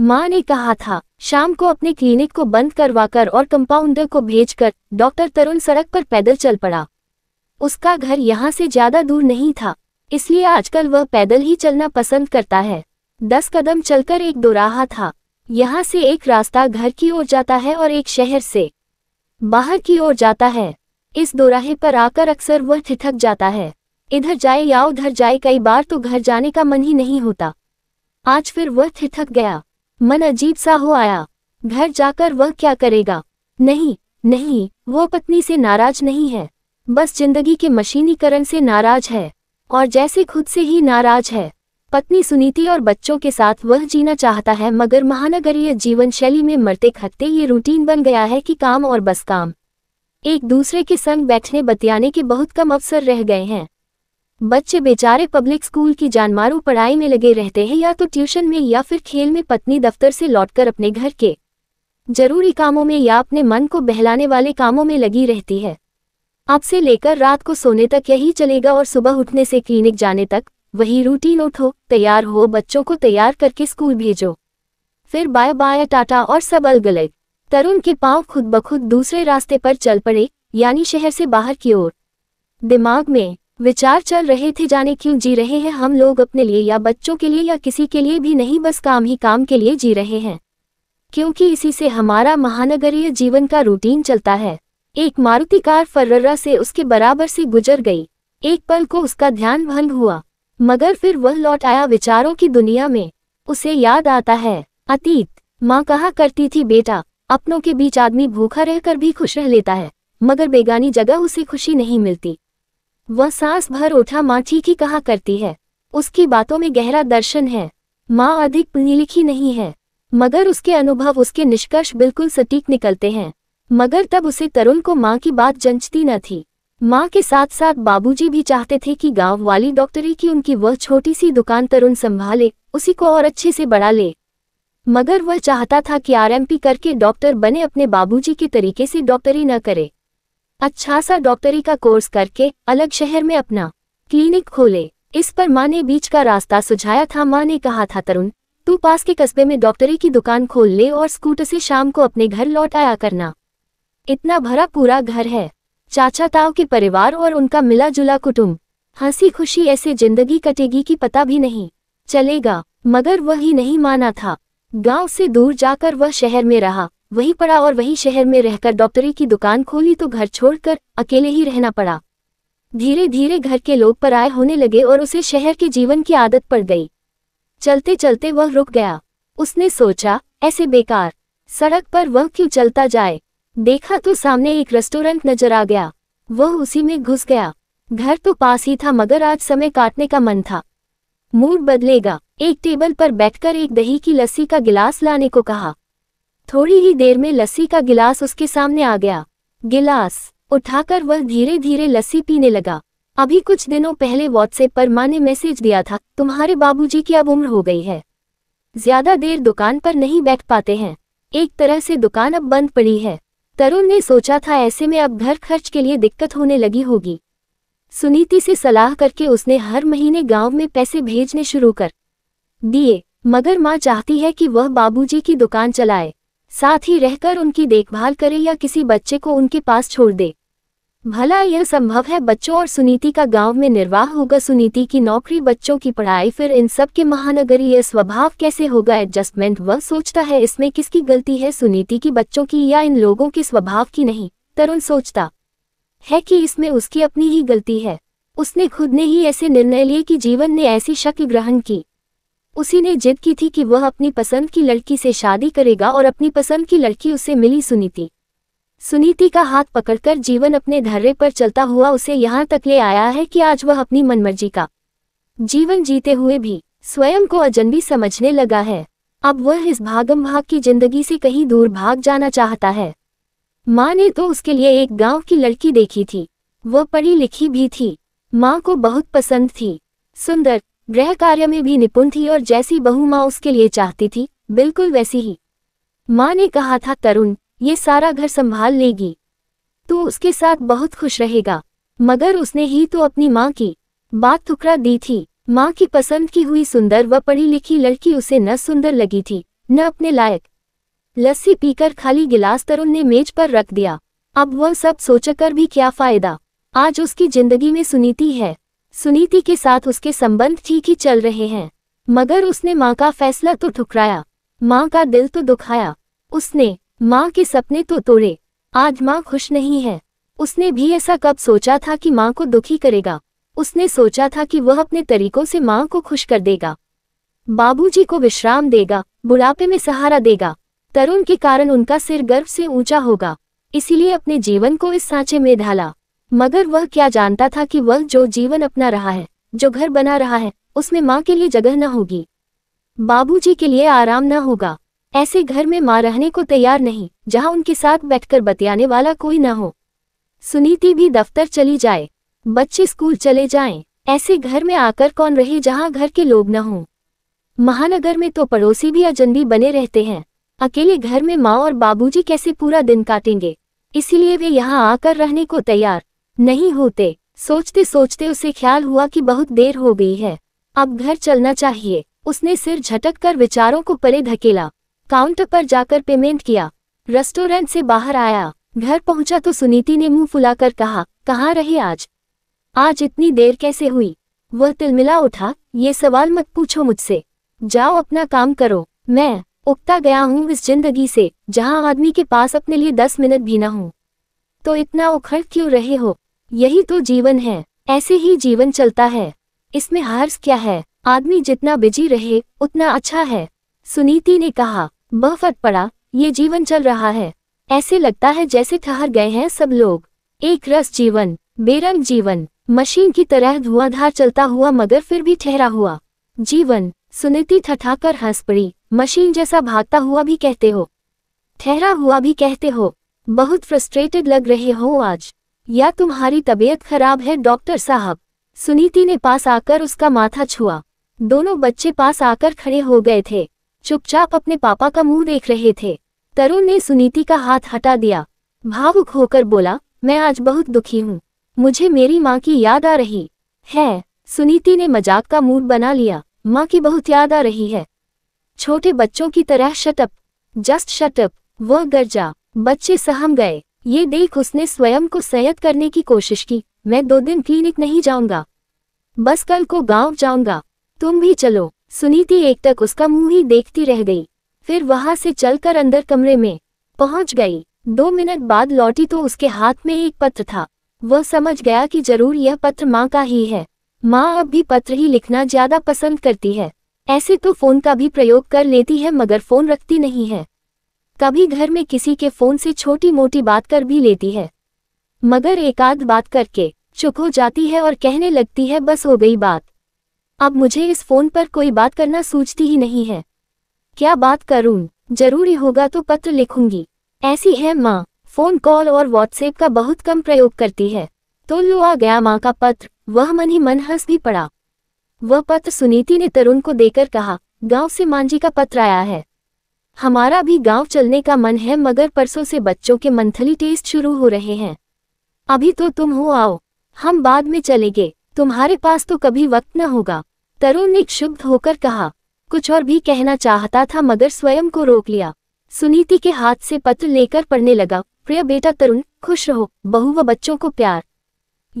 माँ ने कहा था शाम को अपने क्लिनिक को बंद करवाकर और कंपाउंडर को भेजकर डॉक्टर तरुण सड़क पर पैदल चल पड़ा उसका घर यहाँ से ज्यादा दूर नहीं था इसलिए आजकल वह पैदल ही चलना पसंद करता है दस कदम चलकर एक दोराहा था यहाँ से एक रास्ता घर की ओर जाता है और एक शहर से बाहर की ओर जाता है इस दोराहे पर आकर अक्सर वह थिथक जाता है इधर जाए या उधर जाए कई बार तो घर जाने का मन ही नहीं होता आज फिर वह थिथक गया मन अजीब सा हो आया घर जाकर वह क्या करेगा नहीं नहीं वो पत्नी से नाराज नहीं है बस जिंदगी के मशीनीकरण से नाराज है और जैसे खुद से ही नाराज है पत्नी सुनीति और बच्चों के साथ वह जीना चाहता है मगर महानगरीय जीवन शैली में मरते खत्ते ये रूटीन बन गया है कि काम और बस काम एक दूसरे के संग बैठने बतियाने के बहुत कम अवसर रह गए हैं बच्चे बेचारे पब्लिक स्कूल की जानमारू पढ़ाई में लगे रहते हैं या तो ट्यूशन में या फिर खेल में पत्नी दफ्तर से लौटकर अपने घर के जरूरी कामों में या अपने मन को बहलाने वाले कामों में लगी रहती है आपसे लेकर रात को सोने तक यही चलेगा और सुबह उठने से क्लिनिक जाने तक वही रूटीन उठो तैयार हो बच्चों को तैयार करके स्कूल भेजो फिर बाय बाय टाटा और सब अलग अलग तरुण के पांव खुद बखुद दूसरे रास्ते पर चल पड़े यानी शहर से बाहर की ओर दिमाग में विचार चल रहे थे जाने क्यों जी रहे हैं हम लोग अपने लिए या बच्चों के लिए या किसी के लिए भी नहीं बस काम ही काम के लिए जी रहे हैं क्योंकि इसी से हमारा महानगरीय जीवन का रूटीन चलता है एक मारुति कार फर्रा से उसके बराबर से गुजर गई एक पल को उसका ध्यान भंग हुआ मगर फिर वह लौट आया विचारों की दुनिया में उसे याद आता है अतीत माँ कहा करती थी बेटा अपनों के बीच आदमी भूखा रहकर भी खुश रह लेता है मगर बेगानी जगह उसे खुशी नहीं मिलती वह सांस भर उठा माँ ठीक ही कहा करती है उसकी बातों में गहरा दर्शन है माँ अधिक पढ़ी लिखी नहीं है मगर उसके अनुभव उसके निष्कर्ष बिल्कुल सटीक निकलते हैं मगर तब उसे तरुण को माँ की बात जंचती न थी माँ के साथ साथ बाबूजी भी चाहते थे कि गांव वाली डॉक्टरी की उनकी वह छोटी सी दुकान तरुण संभाले उसी को और अच्छे से बढ़ा ले मगर वह चाहता था कि आरएमपी करके डॉक्टर बने अपने बाबूजी के तरीके से डॉक्टरी न करे अच्छा सा डॉक्टरी का कोर्स करके अलग शहर में अपना क्लिनिक खोले इस पर माँ ने बीच का रास्ता सुझाया था माँ ने कहा था तरुण तू पास के कस्बे में डॉक्टरी की दुकान खोल ले और स्कूटर से शाम को अपने घर लौट आया करना इतना भरा पूरा घर है चाचा ताऊ के परिवार और उनका मिला जुला कुटुम्ब हंसी खुशी ऐसे जिंदगी कटेगी कि पता भी नहीं चलेगा मगर वह ही नहीं माना था गांव से दूर जाकर वह शहर में रहा वही पड़ा और वही शहर में रहकर डॉक्टरी की दुकान खोली तो घर छोड़कर अकेले ही रहना पड़ा धीरे धीरे घर के लोग पर आए होने लगे और उसे शहर के जीवन की आदत पड़ गई चलते चलते वह रुक गया उसने सोचा ऐसे बेकार सड़क पर वह क्यों चलता जाए देखा तो सामने एक रेस्टोरेंट नजर आ गया वह उसी में घुस गया घर तो पास ही था मगर आज समय काटने का मन था मूड बदलेगा एक टेबल पर बैठकर एक दही की लस्सी का गिलास लाने को कहा थोड़ी ही देर में लस्सी का गिलास उसके सामने आ गया गिलास उठाकर वह धीरे धीरे लस्सी पीने लगा अभी कुछ दिनों पहले व्हाट्सएप पर माँ ने मैसेज दिया था तुम्हारे बाबूजी की अब उम्र हो गई है ज्यादा देर दुकान पर नहीं बैठ पाते हैं एक तरह से दुकान अब बंद पड़ी है तरुण ने सोचा था ऐसे में अब घर खर्च के लिए दिक्कत होने लगी होगी सुनीति से सलाह करके उसने हर महीने गांव में पैसे भेजने शुरू कर दिए मगर माँ चाहती है कि वह बाबूजी की दुकान चलाए साथ ही रहकर उनकी देखभाल करे या किसी बच्चे को उनके पास छोड़ दे भला यह संभव है बच्चों और सुनीति का गांव में निर्वाह होगा सुनीति की नौकरी बच्चों की पढ़ाई फिर इन सब के महानगरीय स्वभाव कैसे होगा एडजस्टमेंट वह सोचता है इसमें किसकी गलती है सुनीति की बच्चों की या इन लोगों के स्वभाव की नहीं तरुण सोचता है कि इसमें उसकी अपनी ही गलती है उसने खुद ने ही ऐसे निर्णय लिए कि जीवन ने ऐसी शक्ल ग्रहण की उसी ने जिद की थी कि वह अपनी पसंद की लड़की से शादी करेगा और अपनी पसंद की लड़की उसे मिली सुनीति सुनीति का हाथ पकड़कर जीवन अपने धर्रे पर चलता हुआ उसे यहाँ तक ले आया है कि आज वह अपनी मनमर्जी का जीवन जीते हुए भी स्वयं को अजनबी समझने लगा है अब वह इस भागम भाग की जिंदगी से कहीं दूर भाग जाना चाहता है माँ ने तो उसके लिए एक गांव की लड़की देखी थी वह पढ़ी लिखी भी थी माँ को बहुत पसंद थी सुंदर गृह कार्य में भी निपुण थी और जैसी बहू माँ उसके लिए चाहती थी बिल्कुल वैसी ही माँ ने कहा था तरुण ये सारा घर संभाल लेगी तू उसके साथ बहुत खुश रहेगा मगर उसने ही तो अपनी माँ की बात ठुकरा दी थी माँ की पसंद की हुई सुंदर व पढ़ी लिखी लड़की उसे न सुंदर लगी थी न अपने लायक लस्सी पीकर खाली गिलास तरुण ने मेज पर रख दिया अब वह सब सोचकर भी क्या फायदा आज उसकी जिंदगी में सुनीति है सुनीति के साथ उसके संबंध ठीक ही चल रहे हैं मगर उसने माँ का फैसला तो ठुकराया माँ का दिल तो दुखाया उसने माँ के सपने तो तोड़े आज माँ खुश नहीं है उसने भी ऐसा कब सोचा था कि माँ को दुखी करेगा उसने सोचा था कि वह अपने तरीकों से माँ को खुश कर देगा बाबूजी को विश्राम देगा बुढ़ापे में सहारा देगा तरुण के कारण उनका सिर गर्व से ऊंचा होगा इसीलिए अपने जीवन को इस सांचे में ढाला मगर वह क्या जानता था कि वह जो जीवन अपना रहा है जो घर बना रहा है उसमें माँ के लिए जगह न होगी बाबूजी के लिए आराम न होगा ऐसे घर में माँ रहने को तैयार नहीं जहाँ उनके साथ बैठकर बतियाने वाला कोई न हो सुनीति भी दफ्तर चली जाए बच्चे स्कूल चले जाएं, ऐसे घर में आकर कौन रहे जहाँ घर के लोग न हों महानगर में तो पड़ोसी भी अजनबी बने रहते हैं अकेले घर में माँ और बाबूजी कैसे पूरा दिन काटेंगे इसीलिए वे यहाँ आकर रहने को तैयार नहीं होते सोचते सोचते उसे ख्याल हुआ कि बहुत देर हो गई है अब घर चलना चाहिए उसने सिर झटक कर विचारों को परे धकेला काउंटर पर जाकर पेमेंट किया रेस्टोरेंट से बाहर आया घर पहुंचा तो सुनीति ने मुंह फुलाकर कहा कहाँ रहे आज आज इतनी देर कैसे हुई वह तिलमिला उठा ये सवाल मत पूछो मुझसे जाओ अपना काम करो मैं उगता गया हूँ इस जिंदगी से जहाँ आदमी के पास अपने लिए दस मिनट भी न हो तो इतना उखड़ क्यों रहे हो यही तो जीवन है ऐसे ही जीवन चलता है इसमें हार्स क्या है आदमी जितना बिजी रहे उतना अच्छा है सुनीति ने कहा वह पड़ा ये जीवन चल रहा है ऐसे लगता है जैसे ठहर गए हैं सब लोग एक रस जीवन बेरंग जीवन मशीन की तरह धुआंधार चलता हुआ मगर फिर भी ठहरा हुआ जीवन सुनीति ठठाकर हंस पड़ी मशीन जैसा भागता हुआ भी कहते हो ठहरा हुआ भी कहते हो बहुत फ्रस्ट्रेटेड लग रहे हो आज या तुम्हारी तबीयत खराब है डॉक्टर साहब सुनीति ने पास आकर उसका माथा छुआ दोनों बच्चे पास आकर खड़े हो गए थे चुपचाप अपने पापा का मुंह देख रहे थे तरुण ने सुनीति का हाथ हटा दिया भावुक होकर बोला मैं आज बहुत दुखी हूँ मुझे मेरी माँ की याद आ रही है सुनीति ने मजाक का मूड बना लिया माँ की बहुत याद आ रही है छोटे बच्चों की तरह शटअप जस्ट शटअप वह गरजा बच्चे सहम गए ये देख उसने स्वयं को सहयत करने की कोशिश की मैं दो दिन क्लिनिक नहीं जाऊंगा बस कल को गांव जाऊंगा तुम भी चलो सुनीति एक तक उसका मुंह ही देखती रह गई फिर वहां से चलकर अंदर कमरे में पहुंच गई दो मिनट बाद लौटी तो उसके हाथ में एक पत्र था वह समझ गया कि जरूर यह पत्र माँ का ही है माँ अब भी पत्र ही लिखना ज्यादा पसंद करती है ऐसे तो फोन का भी प्रयोग कर लेती है मगर फोन रखती नहीं है कभी घर में किसी के फोन से छोटी मोटी बात कर भी लेती है मगर एकाध बात करके चुप हो जाती है और कहने लगती है बस हो गई बात अब मुझे इस फोन पर कोई बात करना सूझती ही नहीं है क्या बात करूं? जरूरी होगा तो पत्र लिखूंगी ऐसी है माँ फोन कॉल और व्हाट्सएप का बहुत कम प्रयोग करती है तो लो आ गया माँ का पत्र वह मन ही मन हंस भी पड़ा वह पत्र सुनीति ने तरुण को देकर कहा गांव से मांझी का पत्र आया है हमारा भी गांव चलने का मन है मगर परसों से बच्चों के मंथली टेस्ट शुरू हो रहे हैं अभी तो तुम हो आओ हम बाद में चलेंगे तुम्हारे पास तो कभी वक्त न होगा तरुण ने क्षुब्ध होकर कहा कुछ और भी कहना चाहता था मगर स्वयं को रोक लिया सुनीति के हाथ से पत्र लेकर पढ़ने लगा प्रिय बेटा तरुण खुश रहो बहु व बच्चों को प्यार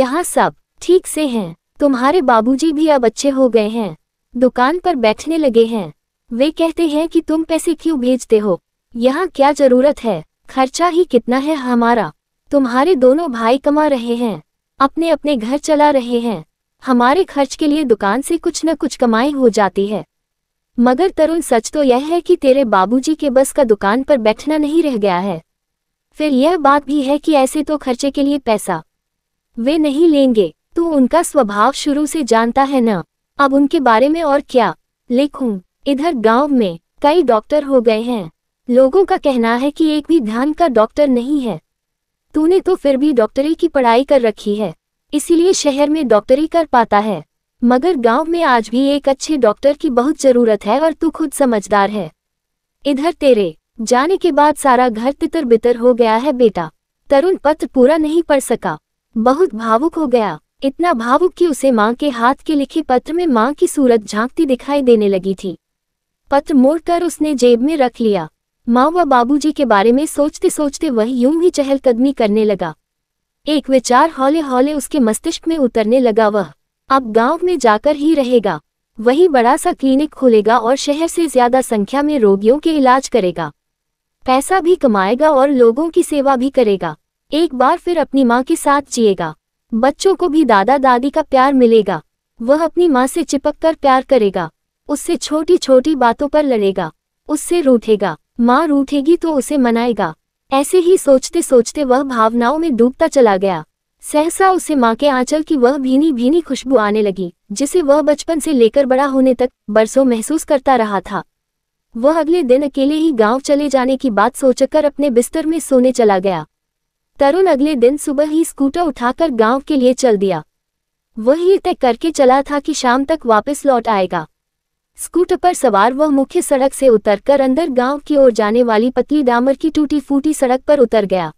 यहाँ सब ठीक से हैं तुम्हारे बाबूजी भी अब अच्छे हो गए हैं दुकान पर बैठने लगे हैं वे कहते हैं कि तुम पैसे क्यों भेजते हो यहाँ क्या जरूरत है खर्चा ही कितना है हमारा तुम्हारे दोनों भाई कमा रहे हैं अपने अपने घर चला रहे हैं हमारे खर्च के लिए दुकान से कुछ न कुछ कमाई हो जाती है मगर तरुण सच तो यह है कि तेरे बाबूजी के बस का दुकान पर बैठना नहीं रह गया है फिर यह बात भी है कि ऐसे तो खर्चे के लिए पैसा वे नहीं लेंगे तू उनका स्वभाव शुरू से जानता है न अब उनके बारे में और क्या लिखूं इधर गांव में कई डॉक्टर हो गए हैं लोगों का कहना है कि एक भी ध्यान का डॉक्टर नहीं है तूने तो फिर भी डॉक्टरी की पढ़ाई कर रखी है इसीलिए शहर में डॉक्टरी कर पाता है मगर गांव में आज भी एक अच्छे डॉक्टर की बहुत जरूरत है और तू खुद समझदार है इधर तेरे जाने के बाद सारा घर तितर बितर हो गया है बेटा तरुण पत्र पूरा नहीं पढ़ सका बहुत भावुक हो गया इतना भावुक कि उसे माँ के हाथ के लिखे पत्र में माँ की सूरत झांकती दिखाई देने लगी थी पत्र मोड़कर उसने जेब में रख लिया माँ व बाबूजी के बारे में सोचते सोचते वह यूं ही चहलकदमी करने लगा एक विचार हौले हौले उसके मस्तिष्क में उतरने लगा वह अब गांव में जाकर ही रहेगा वही बड़ा सा क्लिनिक खोलेगा और शहर से ज्यादा संख्या में रोगियों के इलाज करेगा पैसा भी कमाएगा और लोगों की सेवा भी करेगा एक बार फिर अपनी माँ के साथ जिएगा बच्चों को भी दादा दादी का प्यार मिलेगा वह अपनी माँ से चिपक कर प्यार करेगा उससे छोटी छोटी बातों पर लड़ेगा उससे रूठेगा माँ रूठेगी तो उसे मनाएगा ऐसे ही सोचते सोचते वह भावनाओं में डूबता चला गया सहसा उसे माँ के आंचल की वह भीनी भीनी खुशबू आने लगी जिसे वह बचपन से लेकर बड़ा होने तक बरसों महसूस करता रहा था वह अगले दिन अकेले ही गांव चले जाने की बात सोचकर अपने बिस्तर में सोने चला गया तरुण अगले दिन सुबह ही स्कूटर उठाकर गांव के लिए चल दिया वह ये तय करके चला था कि शाम तक वापस लौट आएगा स्कूटर पर सवार वह मुख्य सड़क से उतरकर अंदर गांव की ओर जाने वाली पतली डामर की टूटी फूटी सड़क पर उतर गया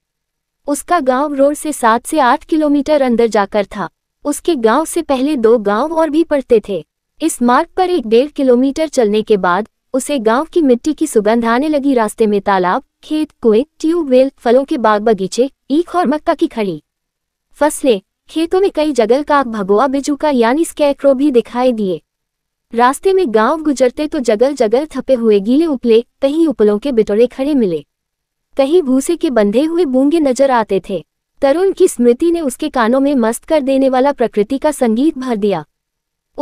उसका गांव रोड से सात से आठ किलोमीटर अंदर जाकर था उसके गांव से पहले दो गांव और भी पड़ते थे इस मार्ग पर एक डेढ़ किलोमीटर चलने के बाद उसे गांव की मिट्टी की सुगंध आने लगी रास्ते में तालाब खेत कुएं ट्यूबवेल फलों के बाग बगीचे ईख और मक्का की खड़ी फसलें खेतों में कई जगह का भगवा बिजू का यानी स्कैक्रो भी दिखाई दिए रास्ते में गांव गुजरते तो जगल जगल थपे हुए गीले उपले कहीं उपलों के बिटोरे खड़े मिले कहीं भूसे के बंधे हुए बूंगे नजर आते थे तरुण की स्मृति ने उसके कानों में मस्त कर देने वाला प्रकृति का संगीत भर दिया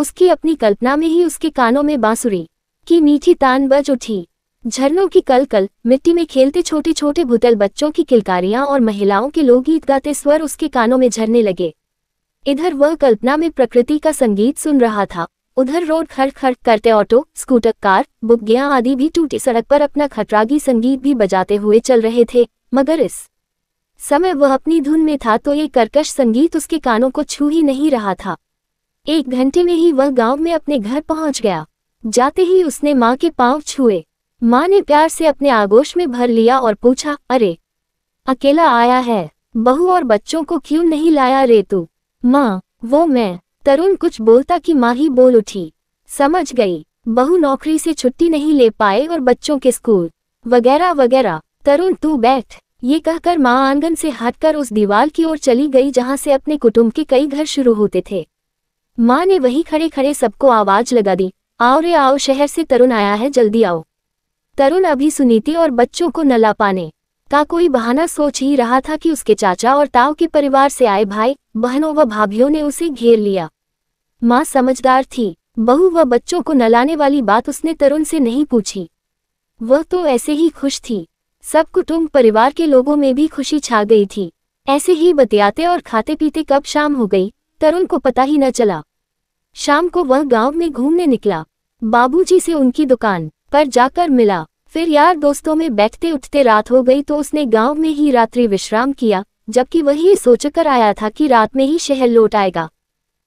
उसकी अपनी कल्पना में ही उसके कानों में बांसुरी की मीठी तान बज उठी झरनों की कल कल मिट्टी में खेलते छोटे छोटे भूतल बच्चों की किलकारियां और महिलाओं के लोकगीत गाते स्वर उसके कानों में झरने लगे इधर वह कल्पना में प्रकृति का संगीत सुन रहा था उधर रोड खड़ खड़ करते ऑटो स्कूटर कार बुग्गिया आदि भी टूटी सड़क पर अपना खटरागी संगीत भी बजाते हुए चल रहे थे मगर इस समय वह अपनी धुन में था तो ये कर्कश संगीत उसके कानों को छू ही नहीं रहा था एक घंटे में ही वह गांव में अपने घर पहुंच गया जाते ही उसने माँ के पांव छुए माँ ने प्यार से अपने आगोश में भर लिया और पूछा अरे अकेला आया है बहू और बच्चों को क्यों नहीं लाया रे तू माँ वो मैं तरुण कुछ बोलता कि माँ ही बोल उठी समझ गई बहु नौकरी से छुट्टी नहीं ले पाए और बच्चों के स्कूल वगैरह वगैरह तरुण तू बैठ ये कहकर माँ आंगन से हटकर उस दीवार की ओर चली गई जहाँ से अपने कुटुंब के कई घर शुरू होते थे माँ ने वही खड़े खड़े सबको आवाज लगा दी आओ रे आओ शहर से तरुण आया है जल्दी आओ तरुण अभी सुनीति और बच्चों को न ला पाने का कोई बहाना सोच ही रहा था कि उसके चाचा और ताऊ के परिवार से आए भाई बहनों व भाभियों ने उसे घेर लिया माँ समझदार थी बहू व बच्चों को नलाने वाली बात उसने तरुण से नहीं पूछी वह तो ऐसे ही खुश थी सब कुटुंब परिवार के लोगों में भी खुशी छा गई थी ऐसे ही बतियाते और खाते पीते कब शाम हो गई तरुण को पता ही न चला शाम को वह गांव में घूमने निकला बाबूजी से उनकी दुकान पर जाकर मिला फिर यार दोस्तों में बैठते उठते रात हो गई तो उसने गांव में ही रात्रि विश्राम किया जबकि वही सोचकर आया था कि रात में ही शहर लौट आएगा